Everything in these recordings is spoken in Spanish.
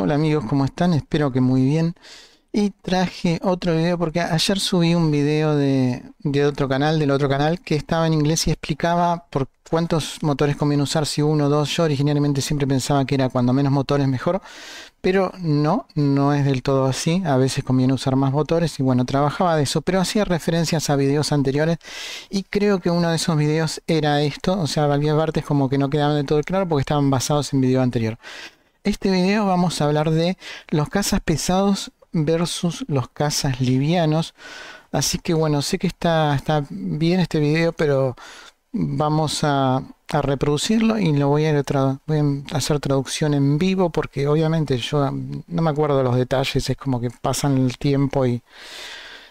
Hola amigos, ¿cómo están? Espero que muy bien. Y traje otro video porque ayer subí un video de, otro canal, del otro canal, que estaba en inglés y explicaba por cuántos motores conviene usar, si uno o dos. Yo originalmente siempre pensaba que era cuando menos motores mejor, pero no, no es del todo así. A veces conviene usar más motores y bueno, trabajaba de eso, pero hacía referencias a videos anteriores y creo que uno de esos videos era esto, o sea, había partes como que no quedaban de todo claro porque estaban basados en video anterior este video vamos a hablar de los cazas pesados versus los cazas livianos. Así que bueno, sé que está, está bien este video, pero vamos a, reproducirlo y lo voy a, hacer traducción en vivo porque obviamente yo no me acuerdo los detalles, es como que pasan el tiempo y,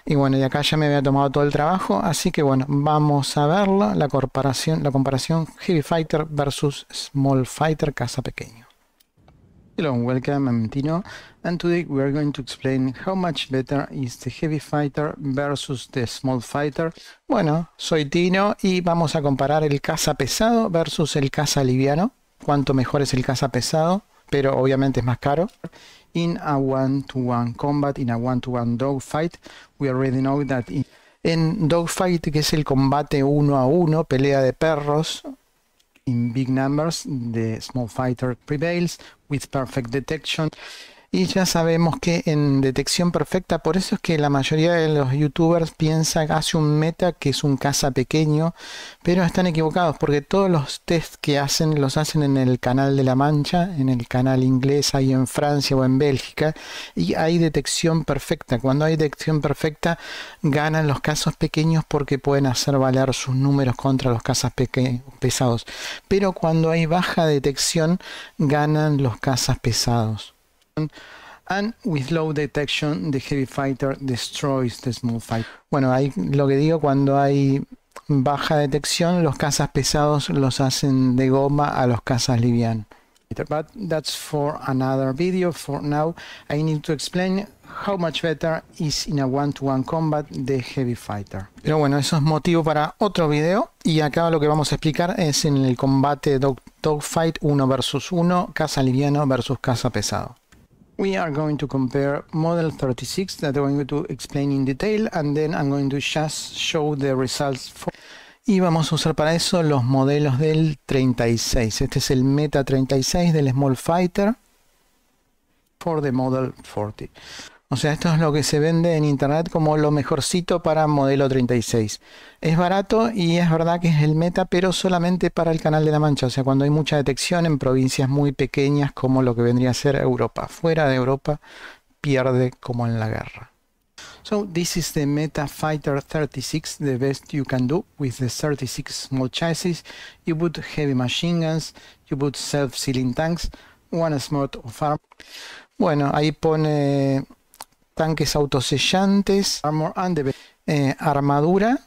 y bueno, y acá ya me había tomado todo el trabajo, así que bueno, vamos a verlo, la comparación, la comparación Heavy Fighter versus Small Fighter, casa pequeño. Hello and welcome, I'm Tino, and today we are going to explain how much better is the heavy fighter versus the small fighter. Bueno, soy Tino y vamos a comparar el caza pesado versus el caza liviano. Cuánto mejor es el caza pesado, pero obviamente es más caro. In a one-to-one combat, in a one-to-one dog dogfight, we already know that in, en dogfight, que es el combate uno a uno, pelea de perros, in big numbers, the small fighter prevails with perfect detection. y ya sabemos que en detección perfecta, por eso es que la mayoría de los youtubers piensa hace un meta que es un caza pequeño, pero están equivocados porque todos los tests que hacen los hacen en el canal de la Mancha, en el canal inglés, ahí en Francia o en Bélgica, y hay detección perfecta. Cuando hay detección perfecta, ganan los casos pequeños porque pueden hacer valer sus números contra los cazas pesados. Pero cuando hay baja detección, ganan los cazas pesados and with low detection the heavy fighter destroys the small fighter. Bueno, ahí lo que digo cuando hay baja detección, los cazas pesados los hacen de goma a los cazas livianos. But that's for another video. For now, I need to explain how much better is in a one-to-one combat the heavy fighter. Pero bueno, eso es motivo para otro video. Y acá lo que vamos a explicar es en el combate dog, Dogfight 1 versus 1, caza liviano versus caza pesado we are going to compare model 36 that I'm going to explain in detail and then I'm going to just show the results for y vamos a usar para eso los modelos del 36. Este es el Meta 36 del Small Fighter for the Model 40. O sea, esto es lo que se vende en internet como lo mejorcito para modelo 36. Es barato y es verdad que es el meta, pero solamente para el canal de la Mancha. O sea, cuando hay mucha detección en provincias muy pequeñas como lo que vendría a ser Europa. Fuera de Europa pierde como en la guerra. So this is the Meta Fighter 36, the best you can do with the 36 small chassis. You put heavy machine guns, you put self-sealing tanks, one smart farm. Bueno, ahí pone tanques autosellantes, armor and eh, armadura,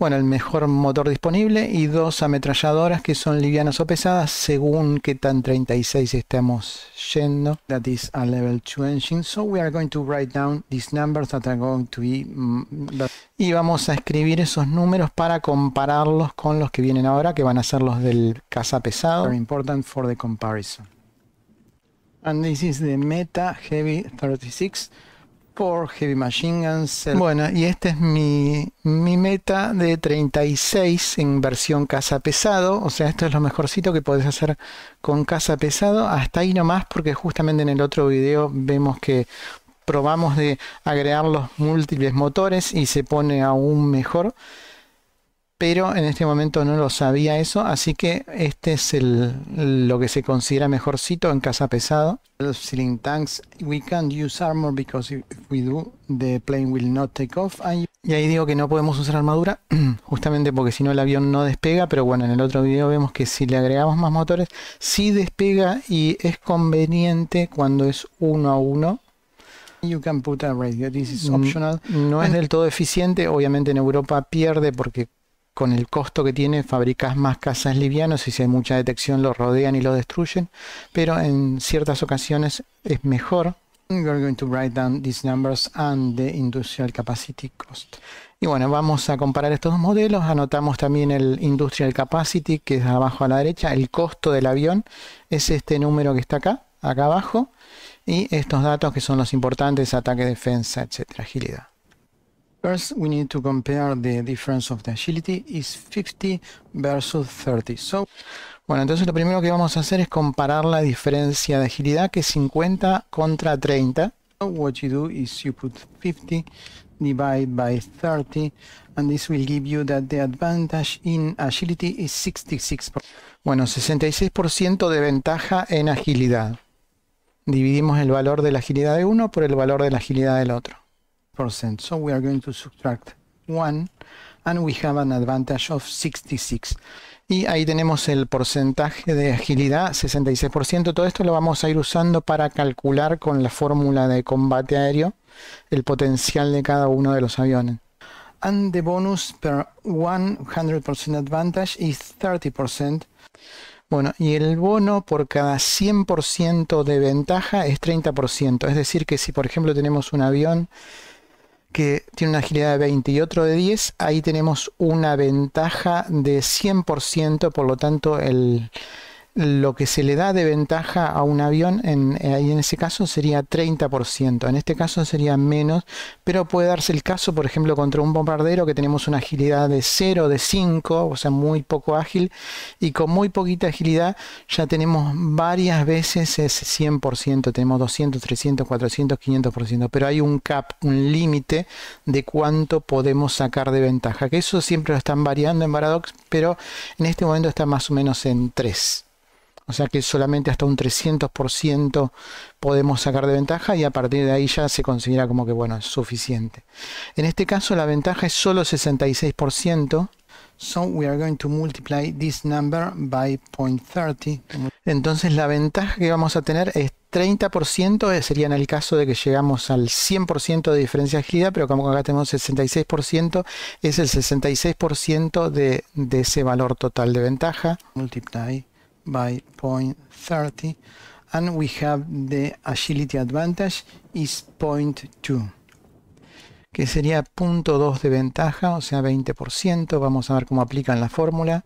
bueno, el mejor motor disponible y dos ametralladoras que son livianas o pesadas según qué tan 36 estemos yendo. That is a level 2 engine. So we are going to write down these numbers that going to mm, y vamos a escribir esos números para compararlos con los que vienen ahora, que van a ser los del caza pesado. Very important for the comparison. And this is the Meta Heavy 36. Heavy Machine Guns. Bueno, y esta es mi, meta de 36 en versión caza pesado. O sea, esto es lo mejorcito que podés hacer con caza pesado. Hasta ahí nomás, porque justamente en el otro video vemos que probamos de agregar los múltiples motores y se pone aún mejor pero en este momento no lo sabía eso, así que este es lo que se considera mejorcito en casa pesado. Los tanks, we can't use armor because if we do, the plane will not take off. Y ahí digo que no podemos usar armadura, justamente porque si no el avión no despega, pero bueno, en el otro video vemos que si le agregamos más motores, sí despega y es conveniente cuando es uno a uno, You can put a radio. This is mm, optional. No es del todo eficiente. Obviamente en Europa pierde porque con el costo que tiene, fabricas más casas livianos y si hay mucha detección lo rodean y lo destruyen, pero en ciertas ocasiones es mejor. We're going to write down these numbers and the industrial capacity cost. Y bueno, vamos a comparar estos dos modelos. Anotamos también el industrial capacity, que es abajo a la derecha. El costo del avión es este número que está acá, acá abajo. Y estos datos que son los importantes, ataque, defensa, etcétera, agilidad. First, we need to compare the difference of the agility is 50 versus 30. So, bueno, entonces lo primero que vamos a hacer es comparar la diferencia de agilidad que es 50 contra 30. what you do is you put 50 divided by 30 and this will give you that the advantage in agility is 66%. Bueno, 66% de ventaja en agilidad. Dividimos el valor de la agilidad de uno por el valor de la agilidad del otro. So we are going to subtract 1 and we have an advantage of 66. Y ahí tenemos el porcentaje de agilidad, 66%. Todo esto lo vamos a ir usando para calcular con la fórmula de combate aéreo el potencial de cada uno de los aviones. And the bonus per 100% advantage is 30%. Bueno, y el bono por cada 100% de ventaja es 30%. Es decir que si por ejemplo tenemos un avión que tiene una agilidad de 20 y otro de 10, ahí tenemos una ventaja de 100%, por lo tanto el, lo que se le da de ventaja a un avión, en, en ese caso sería 30%, en este caso sería menos, pero puede darse el caso, por ejemplo, contra un bombardero que tenemos una agilidad de 0, de 5, o sea, muy poco ágil, y con muy poquita agilidad ya tenemos varias veces ese 100%, tenemos 200, 300, 400, 500%, pero hay un cap, un límite de cuánto podemos sacar de ventaja, que eso siempre lo están variando en Paradox, pero en este momento está más o menos en 3. O sea que solamente hasta un 300% podemos sacar de ventaja y a partir de ahí ya se considera como que bueno, es suficiente. En este caso la ventaja es solo 66%. So we are going to multiply this number by 0.30. Entonces la ventaja que vamos a tener es 30% eh, sería en el caso de que llegamos al 100% de diferencia de pero como acá tenemos 66%, es el 66% de, de ese valor total de ventaja. Multiply by 0.30 and we have the agility advantage is 0.2 que sería 0.2 de ventaja, o sea 20%. Vamos a ver cómo aplican la fórmula.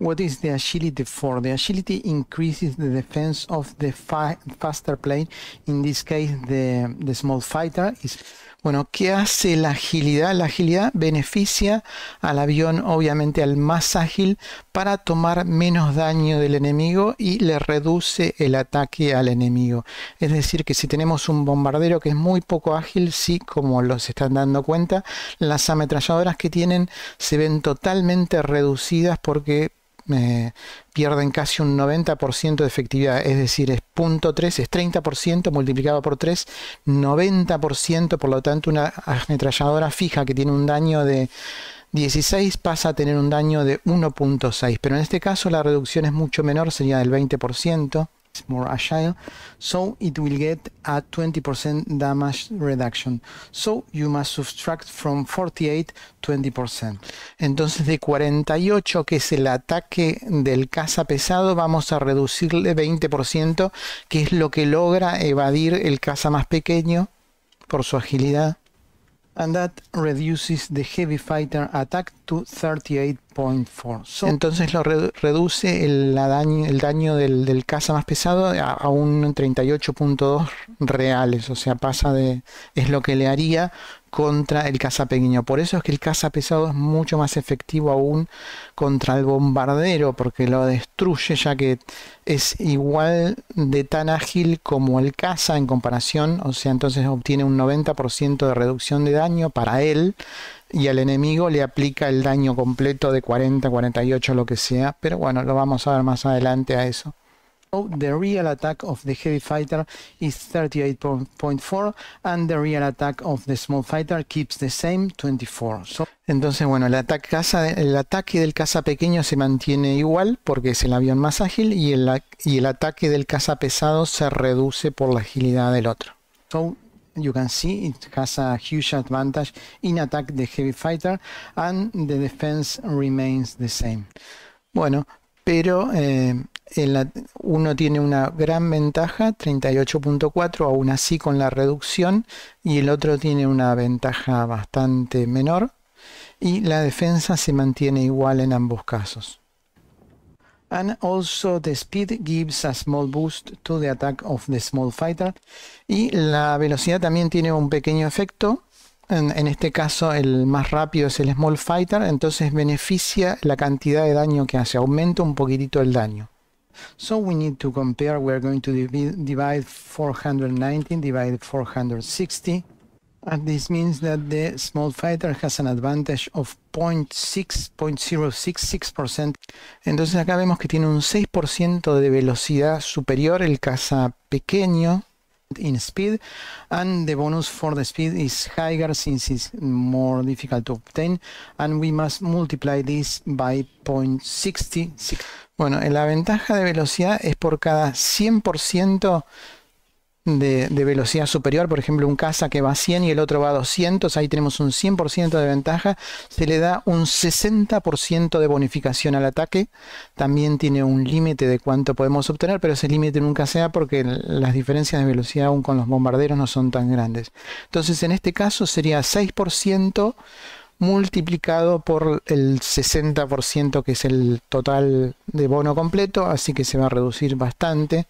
What is the agility for? The agility increases the defense of the faster plane. In this case, the, the small fighter is bueno, ¿qué hace la agilidad? La agilidad beneficia al avión, obviamente al más ágil, para tomar menos daño del enemigo y le reduce el ataque al enemigo. Es decir, que si tenemos un bombardero que es muy poco ágil, sí, como los están dando cuenta, las ametralladoras que tienen se ven totalmente reducidas porque pierden casi un 90% de efectividad, es decir, es .3, es 30% multiplicado por 3, 90%, por lo tanto una ametralladora fija que tiene un daño de 16 pasa a tener un daño de 1.6, pero en este caso la reducción es mucho menor, sería del 20% more agile. So it will get a 20% damage reduction. So you must subtract from 48 20%. Entonces de 48, que es el ataque del caza pesado, vamos a reducirle 20%, que es lo que logra evadir el caza más pequeño por su agilidad and that reduces the heavy fighter attack to 38.4. So, Entonces lo re reduce el, la daño, el daño del, del, caza más pesado a, a un 38.2 reales, o sea, pasa de es lo que le haría contra el caza pequeño, Por eso es que el caza pesado es mucho más efectivo aún contra el bombardero, porque lo destruye, ya que es igual de tan ágil como el caza en comparación, o sea, entonces obtiene un 90% de reducción de daño para él y al enemigo le aplica el daño completo de 40, 48, lo que sea, pero bueno, lo vamos a ver más adelante a eso the real attack of the heavy fighter is 38.4 and the real attack of the small fighter keeps the same 24. So, entonces, bueno, el ataque, casa, el ataque del caza pequeño se mantiene igual porque es el avión más ágil y el, y el ataque del caza pesado se reduce por la agilidad del otro. So, you can see it has a huge advantage in attack the heavy fighter and the defense remains the same. Bueno, pero... Eh, uno tiene una gran ventaja, 38.4, aún así con la reducción, y el otro tiene una ventaja bastante menor, y la defensa se mantiene igual en ambos casos. And also the speed gives a small boost to the attack of the small fighter. Y la velocidad también tiene un pequeño efecto. en este caso el más rápido es el small fighter, entonces beneficia la cantidad de daño que hace, aumenta un poquitito el daño. So we need to compare, we're going to divide 419, divided 460, and this means that the small fighter has an advantage of 0.6, Entonces acá vemos que tiene un 6% de velocidad superior el caza pequeño in speed and the bonus for the speed is higher since it's more difficult to obtain and we must multiply this by 0.66 Bueno, la ventaja de velocidad es por cada 100% de, velocidad superior. Por ejemplo, un caza que va a 100 y el otro va a 200. Ahí tenemos un 100% de ventaja. Se le da un 60% de bonificación al ataque. También tiene un límite de cuánto podemos obtener, pero ese límite nunca sea porque las diferencias de velocidad aún con los bombarderos no son tan grandes. Entonces, en este caso sería 6% multiplicado por el 60% que es el total de bono completo, así que se va a reducir bastante.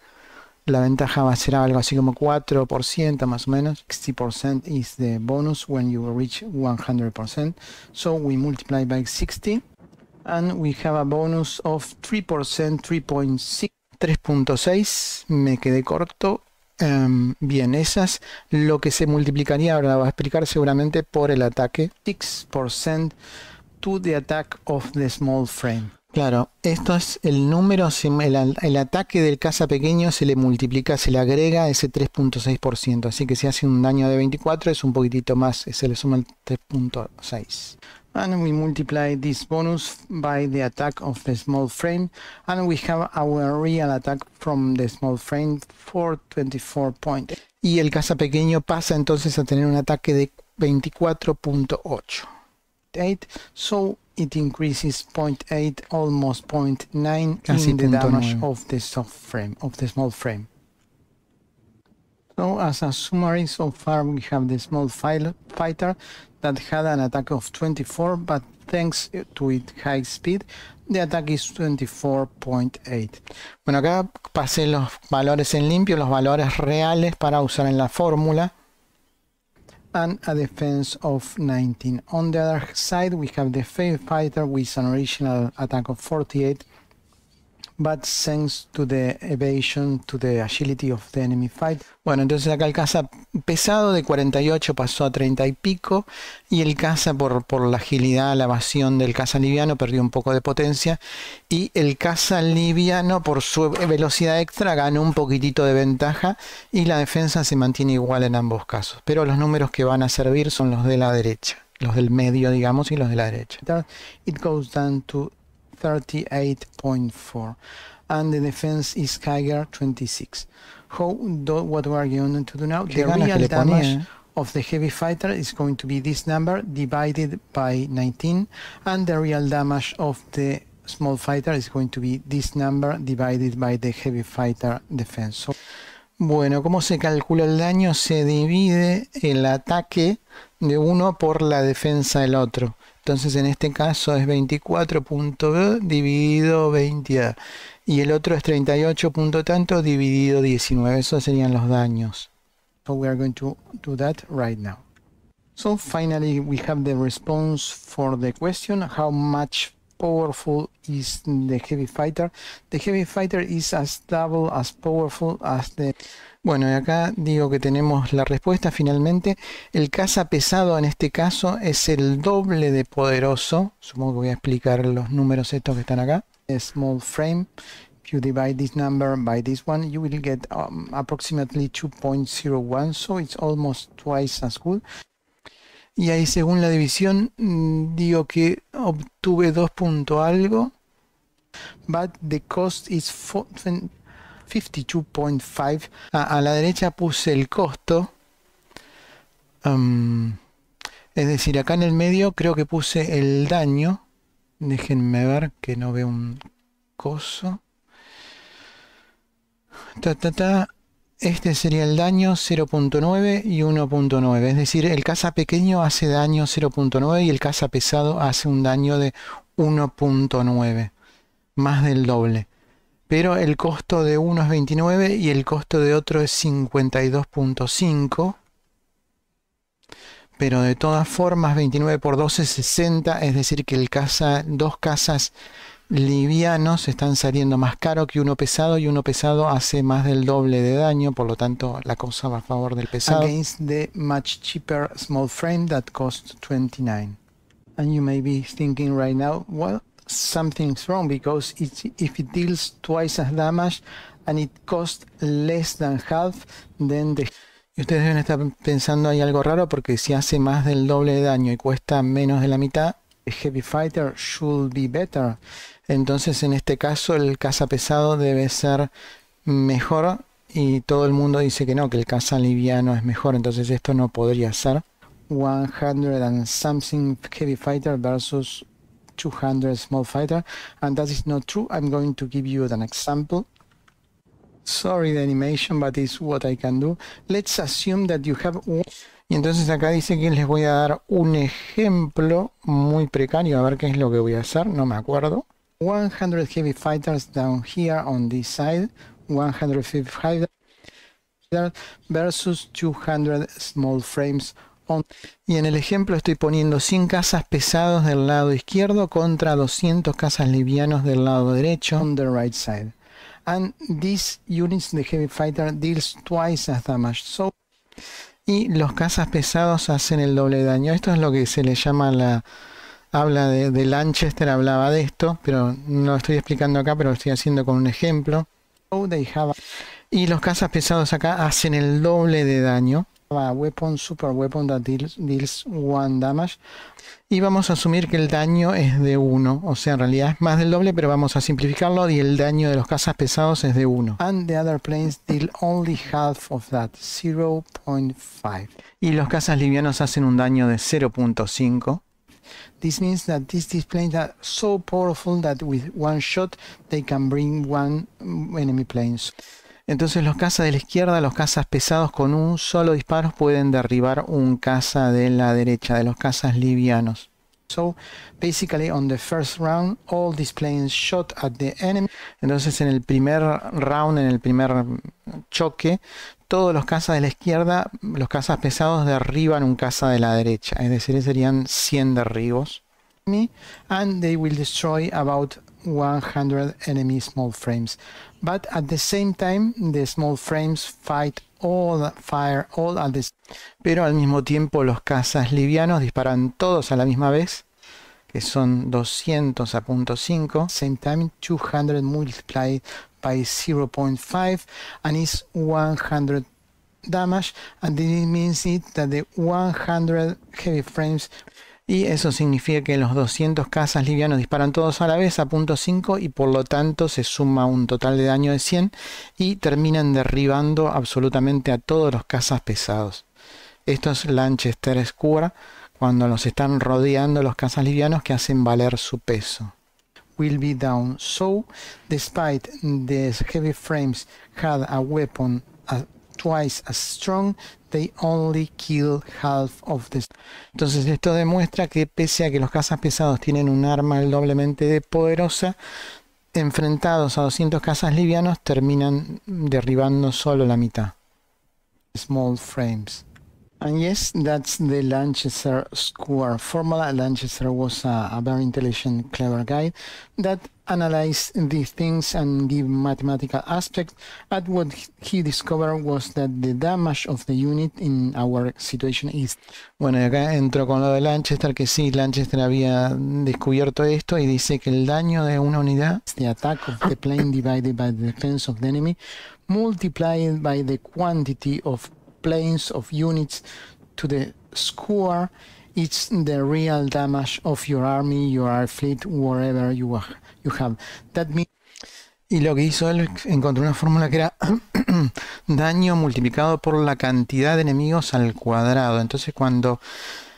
La ventaja va a ser algo así como 4% más o menos. 60% is the bonus when you reach 100%. So we multiply by 60 and we have a bonus of 3%, 3.6, 3.6. Me quedé corto. Em, bien, esas lo que se multiplicaría, ahora va a explicar seguramente por el ataque. 6% to the attack of the small frame. Claro, esto es el número, el, el ataque del caza pequeño se le multiplica, se le agrega ese 3.6%, así que si hace un daño de 24 es un poquitito más, se le suma el 3.6. and we multiply this bonus by the attack of the small frame and we have our real attack from the small frame for 24 points. Y el caza pequeño pasa entonces a tener un ataque de 24.8. 8, so it increases 0.8 almost 0.9 Casi in the damage 9. of the soft frame of the small frame so as a summary, so far we have the small fighter that had an attack of 24, but thanks to its high speed, the attack is 24.8. Bueno, acá pasé los valores en limpio, los valores reales para usar en la fórmula. And a defense of 19. On the other side, we have the Fail Fighter with an original attack of 48 but thanks to the evasion, to the agility of the enemy fight. Bueno, entonces acá el caza pesado de 48 pasó a 30 y pico, y el caza por, por la agilidad, la evasión del caza liviano perdió un poco de potencia, y el caza liviano por su velocidad extra ganó un poquitito de ventaja, y la defensa se mantiene igual en ambos casos. Pero los números que van a servir son los de la derecha los del medio, digamos, y los de la derecha. It goes down to 38.4 and the defense is Kiger 26. How do, what we are going to do now? The real damage eh? of the heavy fighter is going to be this number divided by 19 and the real damage of the small fighter is going to be this number divided by the heavy fighter defense. So, bueno, ¿cómo se calcula el daño? Se divide el ataque de uno por la defensa del otro. Entonces en este caso es 24.b dividido 20 Y el otro es 38 punto tanto dividido 19. Esos serían los daños. So we are going to do that right now. So finally we have the response for the question how much powerful is the heavy fighter? The heavy fighter is as double as powerful as the... Bueno, y acá digo que tenemos la respuesta finalmente. El caza pesado en este caso es el doble de poderoso. Supongo que voy a explicar los números estos que están acá. Small frame. If you divide this number by this one, you will get um, approximately 2.01, so it's almost twice as good. Y ahí según la división, mm, digo que obtuve 2 algo. But the cost is 52.5. a la derecha puse el costo. Um, es decir, acá en el medio creo que puse el daño. Déjenme ver que no veo un coso. Ta, ta, ta. Este sería el daño 0.9 y 1.9, es decir, el caza pequeño hace daño 0.9 y el caza pesado hace un daño de 1.9, más del doble. Pero el costo de uno es 29 y el costo de otro es 52.5. Pero de todas formas, 29 por 12 es 60, es decir que el caza, dos casas livianos están saliendo más caro que uno pesado y uno pesado hace más del doble de daño, por lo tanto la cosa va a favor del pesado. Against the much cheaper small frame that costs 29. And you may be thinking right now, well, something's wrong because if it deals twice as damage and it costs less than half, then the y ustedes deben estar pensando hay algo raro porque si hace más del doble de daño y cuesta menos de la mitad, heavy fighter should be better. Entonces en este caso el caza pesado debe ser mejor y todo el mundo dice que no, que el caza liviano es mejor. Entonces esto no podría ser. 100 and something heavy fighter versus 200 small fighter and that is not true. I'm going to give you an example. Sorry the animation but it's what I can do. Let's assume that you have y entonces acá dice que les voy a dar un ejemplo muy precario, a ver qué es lo que voy a hacer, no me acuerdo. 100 heavy fighters down here on this side, 155 fighters versus 200 small frames on. Y en el ejemplo estoy poniendo 100 casas pesados del lado izquierdo contra 200 casas livianos del lado derecho on the right side. And these units, the heavy fighter deals twice as damage. So y los cazas pesados hacen el doble daño. Esto es lo que se le llama la... Habla de, de Lanchester, hablaba de esto, pero no lo estoy explicando acá, pero lo estoy haciendo con un ejemplo. Y los cazas pesados acá hacen el doble de daño weapon, super weapon that deals, deals, one damage. Y vamos a asumir que el daño es de 1, o sea, en realidad es más del doble, pero vamos a simplificarlo y el daño de los cazas pesados es de 1. And the other planes deal only half of that, 0.5. Y los cazas livianos hacen un daño de 0.5. This means that these planes are so powerful that with one shot they can bring one enemy planes. Entonces los cazas de la izquierda, los cazas pesados con un solo disparo pueden derribar un caza de la derecha, de los cazas livianos. So, basically on the first round, all these planes shot at the enemy. Entonces en el primer round, en el primer choque, todos los cazas de la izquierda, los cazas pesados derriban un caza de la derecha. Es decir, serían 100 derribos. And they will destroy about 100 enemy small frames. But at the same time, the small frames fight all fire all at this. Pero al mismo tiempo los cazas livianos disparan todos a la misma vez, que son 200 a punto same time 200 multiplied by 0.5 and is 100 damage and this means it that the 100 heavy frames y eso significa que los 200 cazas livianos disparan todos a la vez a punto 5 y por lo tanto se suma un total de daño de 100 y terminan derribando absolutamente a todos los cazas pesados. Estos Lanchester Square cuando los están rodeando los cazas livianos que hacen valer su peso. Will be down. So, despite the heavy frames had a weapon twice as strong, they only kill half of this. Entonces esto demuestra que pese a que los cazas pesados tienen un arma doblemente poderosa, enfrentados a 200 cazas livianos terminan derribando solo la mitad. Small frames. And yes, that's the Lanchester Square formula. Lanchester was a, a very intelligent, clever guy that analyze these things and give mathematical aspects. But what he discovered was that the damage of the unit in our situation is. Bueno, y acá entró con lo de Lanchester, que sí, Lanchester había descubierto esto y dice que el daño de una unidad. The attack of the plane divided by the defense of the enemy multiplied by the quantity of planes of units to the square it's the real damage of your army, your fleet, wherever you are. y lo que hizo él encontró una fórmula que era daño multiplicado por la cantidad de enemigos al cuadrado. Entonces cuando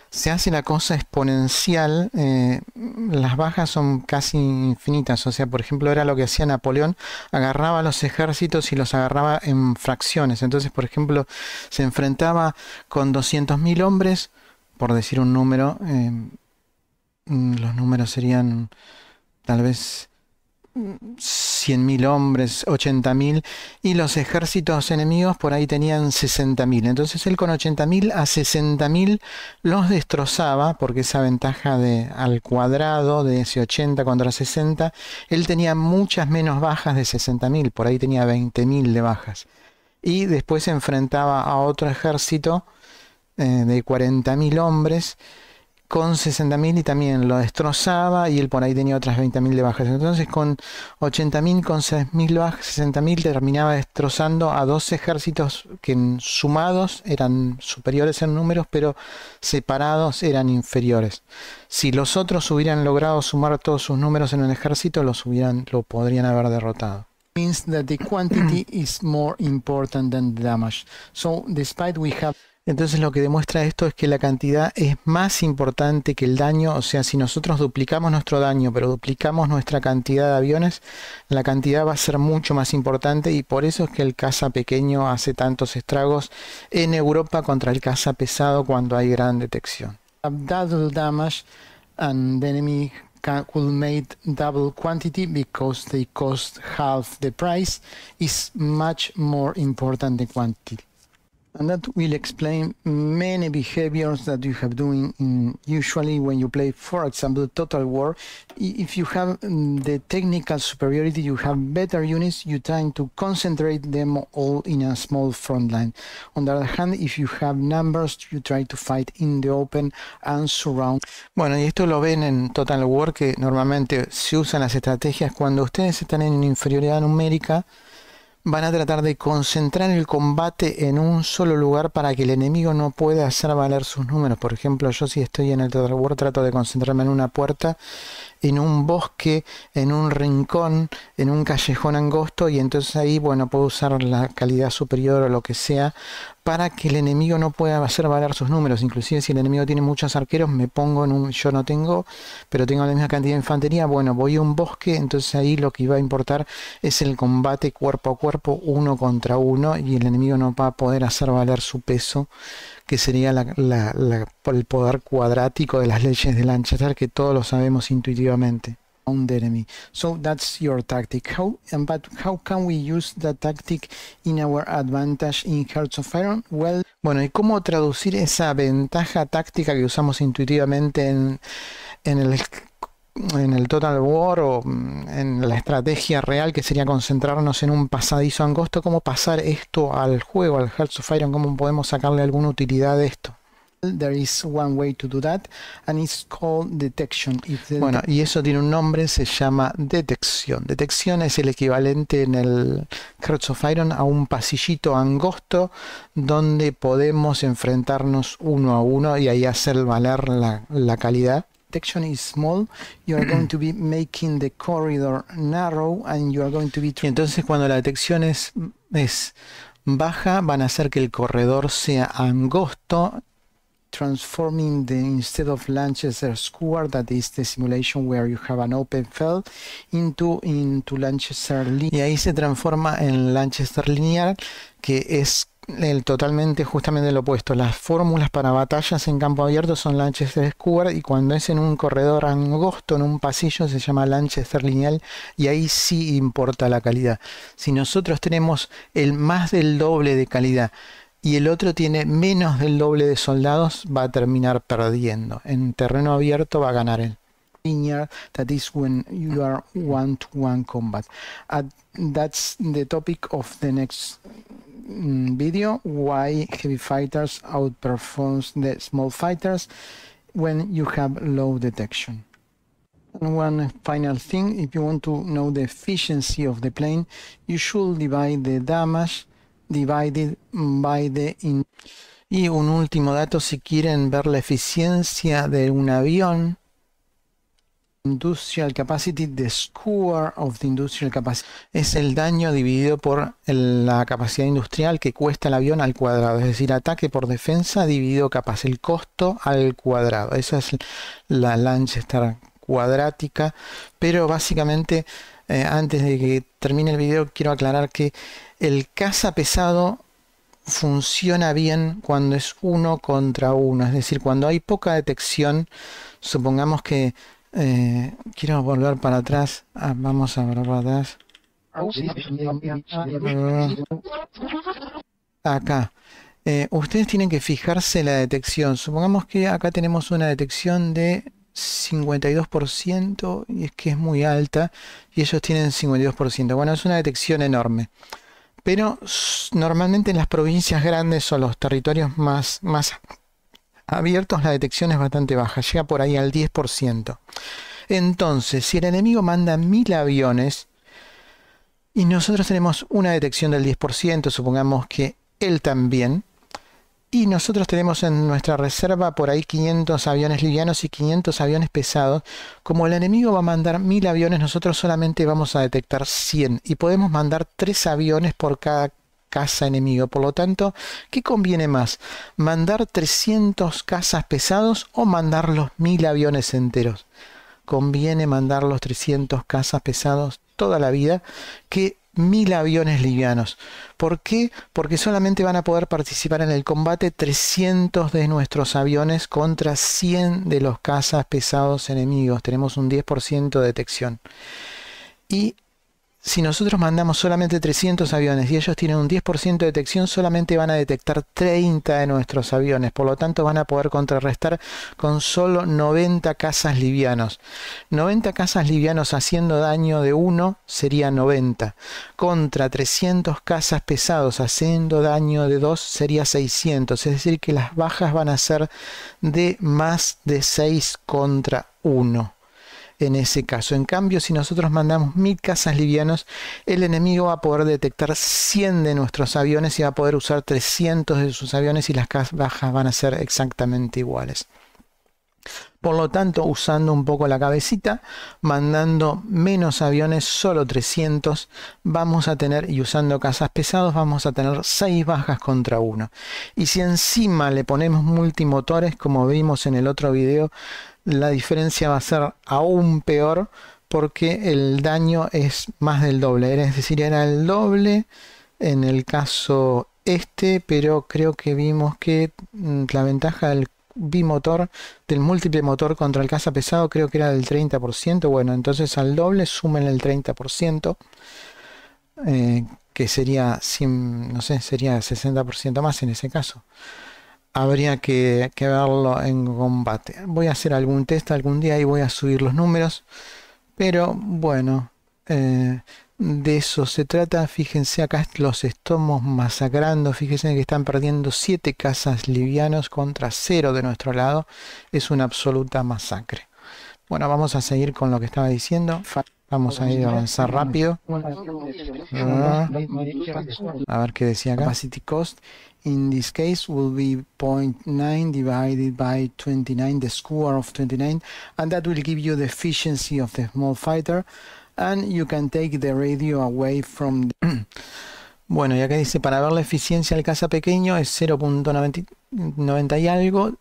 se hace la cosa exponencial, eh, las bajas son casi infinitas. O sea, por ejemplo, era lo que hacía Napoleón, agarraba los ejércitos y los agarraba en fracciones. Entonces, por ejemplo, se enfrentaba con 200.000 hombres, por decir un número, eh, los números serían tal vez 100.000 hombres, 80.000, y los ejércitos enemigos por ahí tenían 60.000. Entonces él con 80.000 a 60.000 los destrozaba, porque esa ventaja de al cuadrado de ese 80 contra 60, él tenía muchas menos bajas de 60.000, por ahí tenía 20.000 de bajas. Y después se enfrentaba a otro ejército eh, de 40.000 hombres con 60.000 y también lo destrozaba y él por ahí tenía otras 20.000 de bajas. Entonces con 80.000, con 6.000 bajas, 60.000 terminaba destrozando a dos ejércitos que sumados eran superiores en números, pero separados eran inferiores. Si los otros hubieran logrado sumar todos sus números en un ejército, los hubieran, lo podrían haber derrotado. Means that the quantity is more important than the damage. So despite we have entonces lo que demuestra esto es que la cantidad es más importante que el daño, o sea, si nosotros duplicamos nuestro daño, pero duplicamos nuestra cantidad de aviones, la cantidad va a ser mucho más importante y por eso es que el caza pequeño hace tantos estragos en Europa contra el caza pesado cuando hay gran detección. damage and enemy make double quantity because they cost half the price is much more important than quantity. and that will explain many behaviors that you have doing in, usually when you play for example total war if you have mm, the technical superiority you have better units you trying to concentrate them all in a small front line on the other hand if you have numbers you try to fight in the open and surround bueno y esto lo ven en total war que normalmente se usan las estrategias cuando ustedes están en inferioridad numérica van a tratar de concentrar el combate en un solo lugar para que el enemigo no pueda hacer valer sus números. Por ejemplo, yo si estoy en el Total War trato de concentrarme en una puerta en un bosque, en un rincón, en un callejón angosto y entonces ahí, bueno, puedo usar la calidad superior o lo que sea para que el enemigo no pueda hacer valer sus números. Inclusive si el enemigo tiene muchos arqueros, me pongo en un... Yo no tengo, pero tengo la misma cantidad de infantería. Bueno, voy a un bosque, entonces ahí lo que iba a importar es el combate cuerpo a cuerpo, uno contra uno, y el enemigo no va a poder hacer valer su peso, que sería la, la por el poder cuadrático de las leyes del Lanchester que todos lo sabemos intuitivamente. So that's your tactic. How but how can we use that tactic in our advantage in Hearts of Iron? Well, bueno, ¿y cómo traducir esa ventaja táctica que usamos intuitivamente en, en el en el Total War o mm, en la estrategia real que sería concentrarnos en un pasadizo angosto, cómo pasar esto al juego, al Hearts of Iron, cómo podemos sacarle alguna utilidad de esto is one way to that, and bueno, y eso tiene un nombre, se llama detección. Detección es el equivalente en el Hearts of Iron a un pasillito angosto donde podemos enfrentarnos uno a uno y ahí hacer valer la, calidad. detection small, to be making the corridor narrow and going y entonces cuando la detección es, es baja, van a hacer que el corredor sea angosto transforming the instead of Lanchester Square, that is the simulation where you have an open field, into, into Lanchester Linear. Y ahí se transforma en Lanchester Linear, que es el totalmente justamente lo opuesto. Las fórmulas para batallas en campo abierto son Lanchester Square y cuando es en un corredor angosto, en un pasillo, se llama Lanchester lineal y ahí sí importa la calidad. Si nosotros tenemos el más del doble de calidad y el otro tiene menos del doble de soldados, va a terminar perdiendo. En terreno abierto va a ganar él. that is when you are one-to-one combat. Uh, that's the topic of the next mm, video, why heavy fighters outperforms the small fighters when you have low detection. And one final thing, if you want to know the efficiency of the plane, you should divide the damage divided by the... y un último dato, si quieren ver la eficiencia de un avión, Industrial Capacity, the score of the Industrial Capacity, es el daño dividido por la capacidad industrial que cuesta el avión al cuadrado, es decir, ataque por defensa dividido capaz, el costo al cuadrado. Esa es la Lanchester cuadrática, pero básicamente eh, antes de que termine el video, quiero aclarar que el caza pesado funciona bien cuando es uno contra uno, es decir, cuando hay poca detección, supongamos que eh, quiero volver para atrás, ah, vamos a volver para atrás. Acá. Eh, ustedes tienen que fijarse la detección. Supongamos que acá tenemos una detección de 52% y es que es muy alta y ellos tienen 52%. Bueno, es una detección enorme. Pero normalmente en las provincias grandes o los territorios más, más abiertos la detección es bastante baja, llega por ahí al 10%. Entonces, si el enemigo manda mil aviones y nosotros tenemos una detección del 10%, supongamos que él también, y nosotros tenemos en nuestra reserva por ahí 500 aviones livianos y 500 aviones pesados. Como el enemigo va a mandar 1000 aviones, nosotros solamente vamos a detectar 100 y podemos mandar 3 aviones por cada casa enemigo. Por lo tanto, ¿qué conviene más? ¿Mandar 300 casas pesados o mandar los 1000 aviones enteros? Conviene mandar los 300 casas pesados toda la vida que mil aviones livianos. ¿Por qué? Porque solamente van a poder participar en el combate 300 de nuestros aviones contra 100 de los cazas pesados enemigos. Tenemos un 10% de detección. Y si nosotros mandamos solamente 300 aviones y ellos tienen un 10% de detección, solamente van a detectar 30 de nuestros aviones. Por lo tanto, van a poder contrarrestar con solo 90 casas livianos. 90 casas livianos haciendo daño de 1 sería 90. Contra 300 casas pesados haciendo daño de 2 sería 600. Es decir, que las bajas van a ser de más de 6 contra 1 en ese caso. En cambio, si nosotros mandamos mil cazas livianos, el enemigo va a poder detectar 100 de nuestros aviones y va a poder usar 300 de sus aviones y las bajas van a ser exactamente iguales. Por lo tanto, usando un poco la cabecita, mandando menos aviones, solo 300, vamos a tener, y usando cazas pesados, vamos a tener 6 bajas contra 1. Y si encima le ponemos multimotores, como vimos en el otro video, la diferencia va a ser aún peor porque el daño es más del doble. es decir, era el doble en el caso este, pero creo que vimos que mm, la ventaja del bimotor, del múltiple motor contra el caza pesado, creo que era del 30%. Bueno, entonces al doble sumen el 30%, eh, que sería, no sé, sería 60% más en ese caso habría que, verlo en combate. Voy a hacer algún test algún día y voy a subir los números. Pero bueno, eh, de eso se trata. Fíjense, acá los estamos masacrando. Fíjense que están perdiendo 7 casas livianos contra 0 de nuestro lado. Es una absoluta masacre. Bueno, vamos a seguir con lo que estaba diciendo. Vamos a ir a avanzar rápido. Ah. a ver qué decía acá. Capacity cost. in this case will be 0.9 divided by 29 the square of 29 and that will give you the efficiency of the small fighter and you can take the radio away from the bueno ya que dice para ver la eficiencia del caza pequeño es 0.90 y algo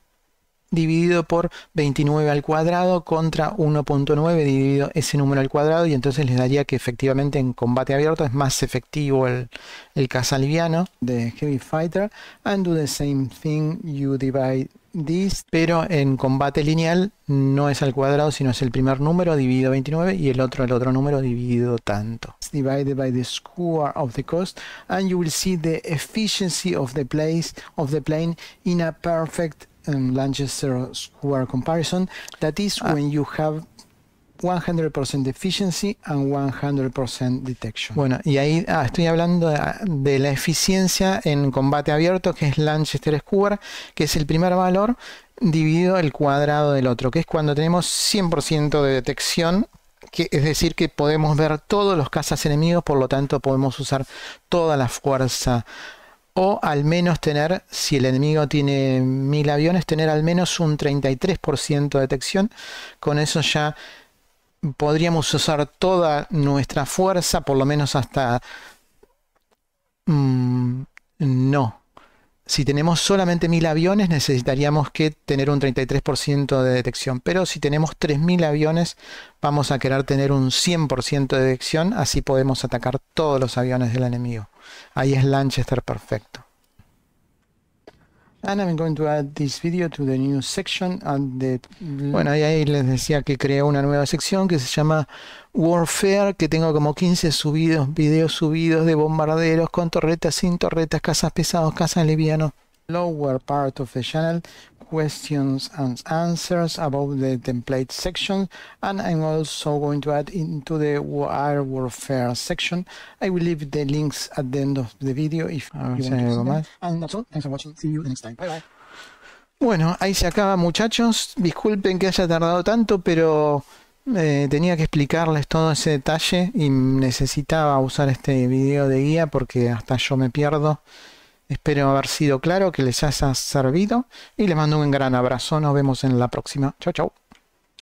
dividido por 29 al cuadrado contra 1.9 dividido ese número al cuadrado y entonces les daría que efectivamente en combate abierto es más efectivo el, el liviano de Heavy Fighter and do the same thing you divide this pero en combate lineal no es al cuadrado sino es el primer número dividido 29 y el otro el otro número dividido tanto It's divided by the square of the cost and you will see the efficiency of the place of the plane in a perfect en Lanchester Square comparison. That is ah. when you have 100% efficiency and 100% detection. Bueno, y ahí ah, estoy hablando de, la eficiencia en combate abierto, que es Lanchester Square, que es el primer valor dividido el cuadrado del otro, que es cuando tenemos 100% de detección, que es decir, que podemos ver todos los cazas enemigos, por lo tanto podemos usar toda la fuerza o al menos tener, si el enemigo tiene mil aviones, tener al menos un 33% de detección. Con eso ya podríamos usar toda nuestra fuerza, por lo menos hasta... Mm, no. Si tenemos solamente mil aviones necesitaríamos que tener un 33% de detección, pero si tenemos 3.000 aviones vamos a querer tener un 100% de detección, así podemos atacar todos los aviones del enemigo. Ahí es Lanchester perfecto. to the section Bueno, ahí les decía que creé una nueva sección que se llama Warfare, que tengo como 15 subidos, videos subidos de bombarderos con torretas, sin torretas, casas pesados, casas livianos. Lower part of the channel questions and answers about the template section and I'm also going to add into the wire warfare section. I will leave the links at the end of the video if ah, you want to más. And that's all. Thanks for watching. See you next time. Bye bye. Bueno, ahí se acaba muchachos. Disculpen que haya tardado tanto, pero eh, tenía que explicarles todo ese detalle y necesitaba usar este video de guía porque hasta yo me pierdo. Espero haber sido claro, que les haya servido y les mando un gran abrazo. Nos vemos en la próxima. Chau chau.